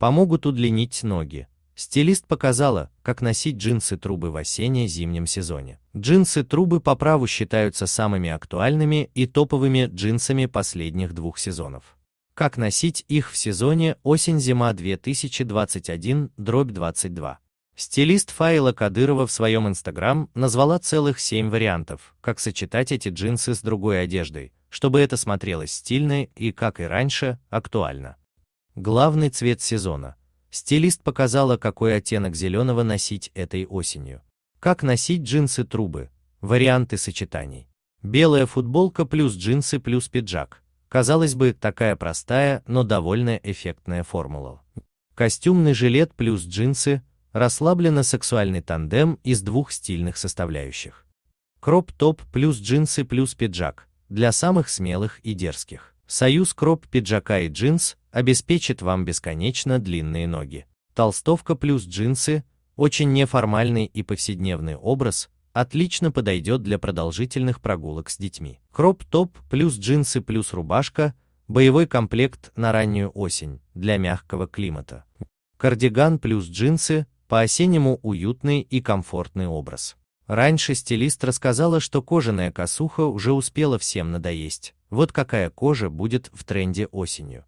помогут удлинить ноги. Стилист показала, как носить джинсы-трубы в осенне-зимнем сезоне. Джинсы-трубы по праву считаются самыми актуальными и топовыми джинсами последних двух сезонов. Как носить их в сезоне осень-зима 2021-22. Стилист Фаила Кадырова в своем инстаграм назвала целых семь вариантов, как сочетать эти джинсы с другой одеждой, чтобы это смотрелось стильно и, как и раньше, актуально. Главный цвет сезона. Стилист показала, какой оттенок зеленого носить этой осенью. Как носить джинсы-трубы. Варианты сочетаний. Белая футболка плюс джинсы плюс пиджак. Казалось бы, такая простая, но довольно эффектная формула. Костюмный жилет плюс джинсы, расслабленно сексуальный тандем из двух стильных составляющих. Кроп-топ плюс джинсы плюс пиджак, для самых смелых и дерзких. Союз кроп пиджака и джинс обеспечит вам бесконечно длинные ноги. Толстовка плюс джинсы – очень неформальный и повседневный образ, отлично подойдет для продолжительных прогулок с детьми. Кроп-топ плюс джинсы плюс рубашка – боевой комплект на раннюю осень для мягкого климата. Кардиган плюс джинсы – по-осеннему уютный и комфортный образ. Раньше стилист рассказала, что кожаная косуха уже успела всем надоесть вот какая кожа будет в тренде осенью.